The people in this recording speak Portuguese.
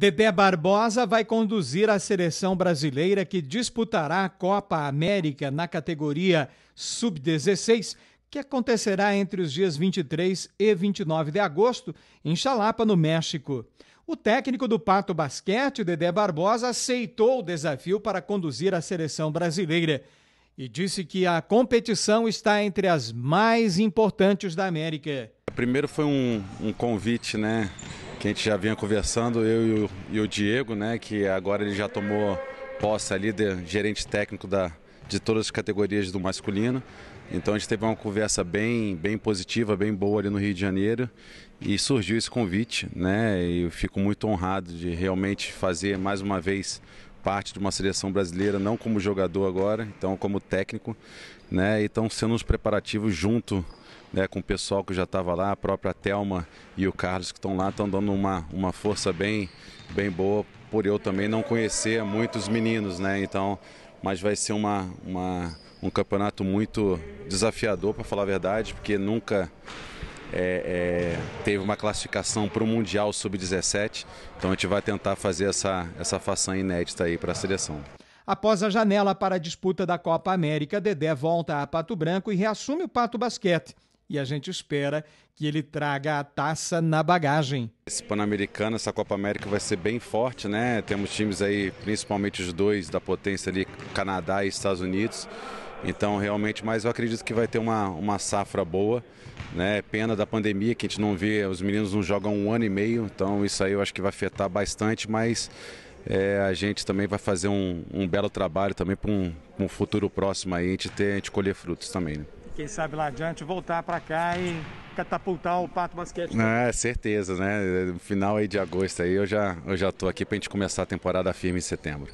Dedé Barbosa vai conduzir a seleção brasileira que disputará a Copa América na categoria Sub-16, que acontecerá entre os dias 23 e 29 de agosto em Xalapa, no México. O técnico do Pato Basquete, Dedé Barbosa, aceitou o desafio para conduzir a seleção brasileira e disse que a competição está entre as mais importantes da América. Primeiro foi um, um convite, né? que a gente já vinha conversando, eu e o, e o Diego, né, que agora ele já tomou posse ali de gerente técnico da, de todas as categorias do masculino. Então a gente teve uma conversa bem, bem positiva, bem boa ali no Rio de Janeiro e surgiu esse convite, né? E eu fico muito honrado de realmente fazer mais uma vez parte de uma seleção brasileira, não como jogador agora, então como técnico, né? E estão sendo os preparativos junto né, com o pessoal que já estava lá, a própria Thelma e o Carlos que estão lá, estão dando uma, uma força bem, bem boa, por eu também não conhecer muitos meninos, né? Então, mas vai ser uma, uma, um campeonato muito desafiador, para falar a verdade, porque nunca é, é, teve uma classificação para o Mundial Sub-17. Então a gente vai tentar fazer essa, essa façanha inédita aí para a seleção. Após a janela para a disputa da Copa América, Dedé volta a Pato Branco e reassume o Pato Basquete e a gente espera que ele traga a taça na bagagem. Esse Pan-Americano, essa Copa América vai ser bem forte, né? Temos times aí, principalmente os dois da potência ali, Canadá e Estados Unidos. Então, realmente, mas eu acredito que vai ter uma, uma safra boa. Né? Pena da pandemia que a gente não vê, os meninos não jogam um ano e meio, então isso aí eu acho que vai afetar bastante, mas é, a gente também vai fazer um, um belo trabalho também para um, um, futuro próximo aí, a gente, ter, a gente colher frutos também. Né? quem sabe lá adiante voltar para cá e catapultar o Pato Basquete. Né? É, certeza, né? Final aí de agosto aí eu já, eu já tô aqui pra gente começar a temporada firme em setembro.